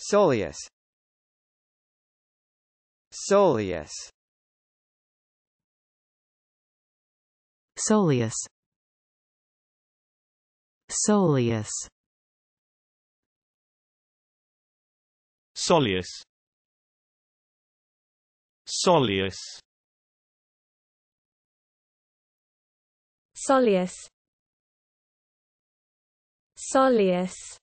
Soleus Soleus Soleus Soleus Soleus Soleus Soleus Soleus